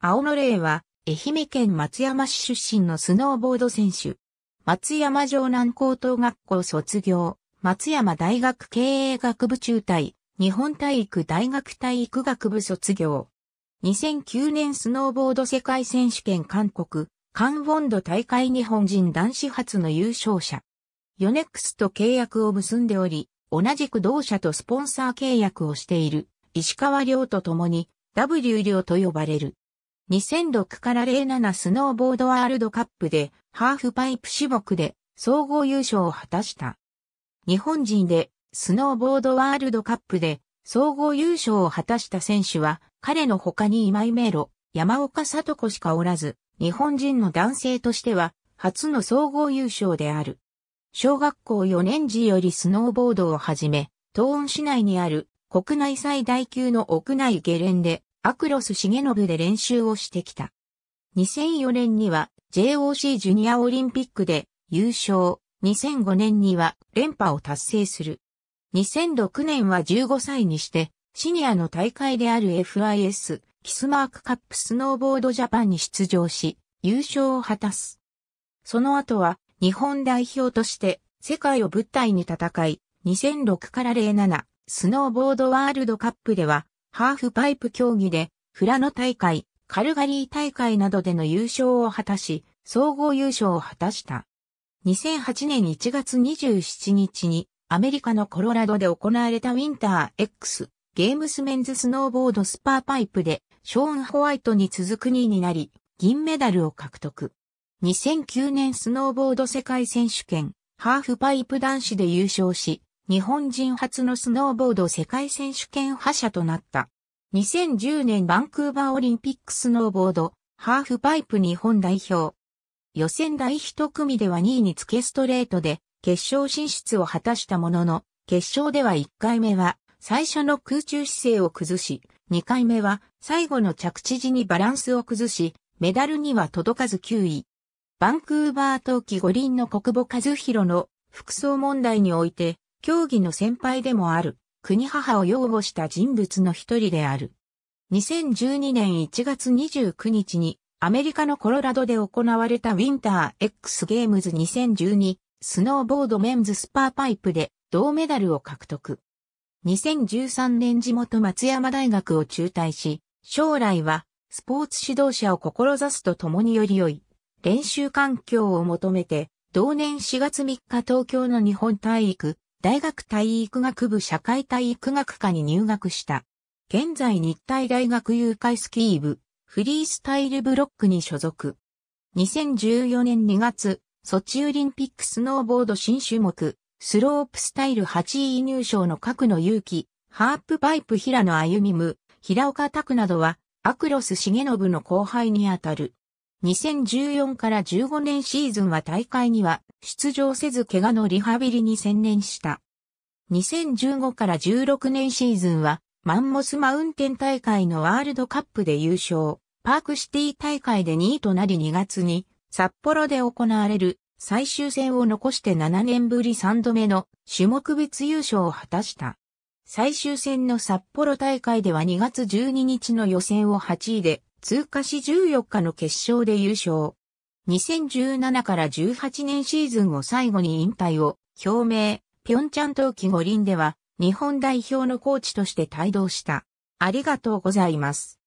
青野玲は、愛媛県松山市出身のスノーボード選手。松山城南高等学校卒業、松山大学経営学部中退、日本体育大学体育学部卒業。2009年スノーボード世界選手権韓国、カンウォンド大会日本人男子初の優勝者。ヨネックスと契約を結んでおり、同じく同社とスポンサー契約をしている石川亮と共に W 亮と呼ばれる。2006から07スノーボードワールドカップでハーフパイプ種目で総合優勝を果たした。日本人でスノーボードワールドカップで総合優勝を果たした選手は彼の他に今井迷路、山岡里子しかおらず、日本人の男性としては初の総合優勝である。小学校4年時よりスノーボードをはじめ、東温市内にある国内最大級の屋内ゲレンデ、アクロス重信で練習をしてきた。2004年には JOC ジュニアオリンピックで優勝、2005年には連覇を達成する。2006年は15歳にして、シニアの大会である FIS、キスマークカップスノーボードジャパンに出場し、優勝を果たす。その後は、日本代表として、世界を舞台に戦い、2006から07、スノーボードワールドカップでは、ハーフパイプ競技で、フラノ大会、カルガリー大会などでの優勝を果たし、総合優勝を果たした。2008年1月27日に、アメリカのコロラドで行われたウィンター X ゲームスメンズスノーボードスパーパイプで、ショーン・ホワイトに続く2位になり、銀メダルを獲得。2009年スノーボード世界選手権、ハーフパイプ男子で優勝し、日本人初のスノーボード世界選手権覇者となった。2010年バンクーバーオリンピックスノーボード、ハーフパイプ日本代表。予選第一組では2位につけストレートで決勝進出を果たしたものの、決勝では1回目は最初の空中姿勢を崩し、2回目は最後の着地時にバランスを崩し、メダルには届かず9位。バンクーバー冬季五輪の国母和弘の服装問題において、競技の先輩でもある、国母を擁護した人物の一人である。2012年1月29日にアメリカのコロラドで行われたウィンター X ゲームズ2012スノーボードメンズスパーパイプで銅メダルを獲得。2013年地元松山大学を中退し、将来はスポーツ指導者を志すとともにより良い練習環境を求めて同年4月3日東京の日本体育大学体育学部社会体育学科に入学した。現在日体大学誘拐スキー部、フリースタイルブロックに所属。2014年2月、ソチオリンピックスノーボード新種目、スロープスタイル8位入賞の角野勇気、ハープパイプ平野歩夢、平岡拓などは、アクロス重信の後輩にあたる。2014から15年シーズンは大会には出場せず怪我のリハビリに専念した。2015から16年シーズンはマンモスマウンテン大会のワールドカップで優勝、パークシティ大会で2位となり2月に札幌で行われる最終戦を残して7年ぶり3度目の種目別優勝を果たした。最終戦の札幌大会では2月12日の予選を8位で通過し14日の決勝で優勝。2017から18年シーズンを最後に引退を表明、ピョンチャン冬季五輪では日本代表のコーチとして帯同した。ありがとうございます。